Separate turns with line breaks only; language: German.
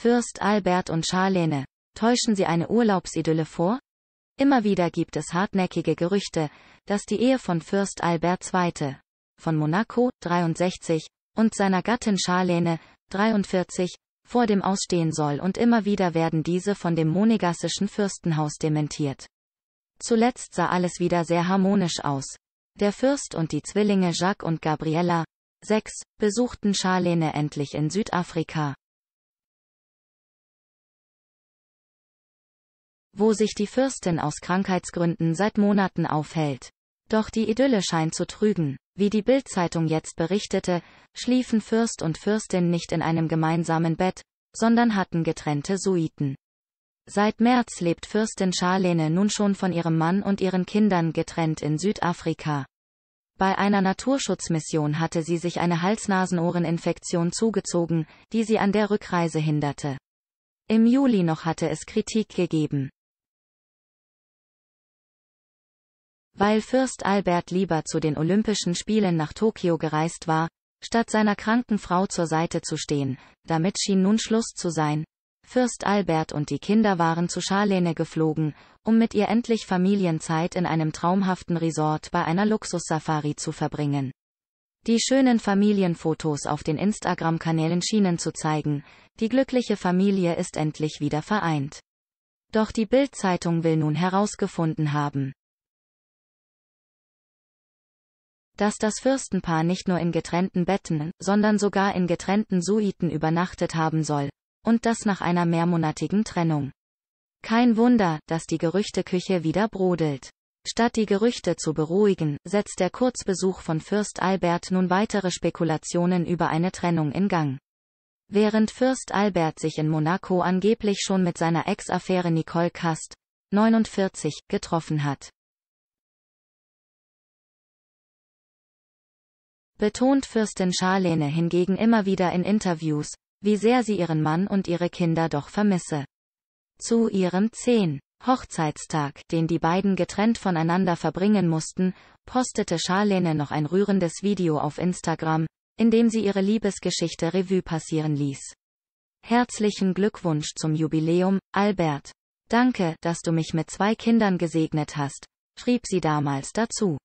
Fürst Albert und Charlene, täuschen sie eine Urlaubsidylle vor? Immer wieder gibt es hartnäckige Gerüchte, dass die Ehe von Fürst Albert II. von Monaco 63 und seiner Gattin Charlene 43 vor dem ausstehen soll und immer wieder werden diese von dem monegassischen Fürstenhaus dementiert. Zuletzt sah alles wieder sehr harmonisch aus. Der Fürst und die Zwillinge Jacques und Gabriella, 6, besuchten Charlene endlich in Südafrika, wo sich die Fürstin aus Krankheitsgründen seit Monaten aufhält. Doch die Idylle scheint zu trügen. Wie die Bildzeitung jetzt berichtete, schliefen Fürst und Fürstin nicht in einem gemeinsamen Bett, sondern hatten getrennte Suiten. Seit März lebt Fürstin Charlene nun schon von ihrem Mann und ihren Kindern getrennt in Südafrika. Bei einer Naturschutzmission hatte sie sich eine hals nasen infektion zugezogen, die sie an der Rückreise hinderte. Im Juli noch hatte es Kritik gegeben. Weil Fürst Albert lieber zu den Olympischen Spielen nach Tokio gereist war, statt seiner kranken Frau zur Seite zu stehen, damit schien nun Schluss zu sein. Fürst Albert und die Kinder waren zu Charlene geflogen, um mit ihr endlich Familienzeit in einem traumhaften Resort bei einer Luxussafari zu verbringen. Die schönen Familienfotos auf den Instagram-Kanälen schienen zu zeigen, die glückliche Familie ist endlich wieder vereint. Doch die Bild-Zeitung will nun herausgefunden haben, dass das Fürstenpaar nicht nur in getrennten Betten, sondern sogar in getrennten Suiten übernachtet haben soll. Und das nach einer mehrmonatigen Trennung. Kein Wunder, dass die Gerüchteküche wieder brodelt. Statt die Gerüchte zu beruhigen, setzt der Kurzbesuch von Fürst Albert nun weitere Spekulationen über eine Trennung in Gang. Während Fürst Albert sich in Monaco angeblich schon mit seiner Ex-Affäre Nicole Kast, 49, getroffen hat. betont Fürstin Charlene hingegen immer wieder in Interviews, wie sehr sie ihren Mann und ihre Kinder doch vermisse. Zu ihrem 10. Hochzeitstag, den die beiden getrennt voneinander verbringen mussten, postete Charlene noch ein rührendes Video auf Instagram, in dem sie ihre Liebesgeschichte Revue passieren ließ. Herzlichen Glückwunsch zum Jubiläum, Albert. Danke, dass du mich mit zwei Kindern gesegnet hast, schrieb sie damals dazu.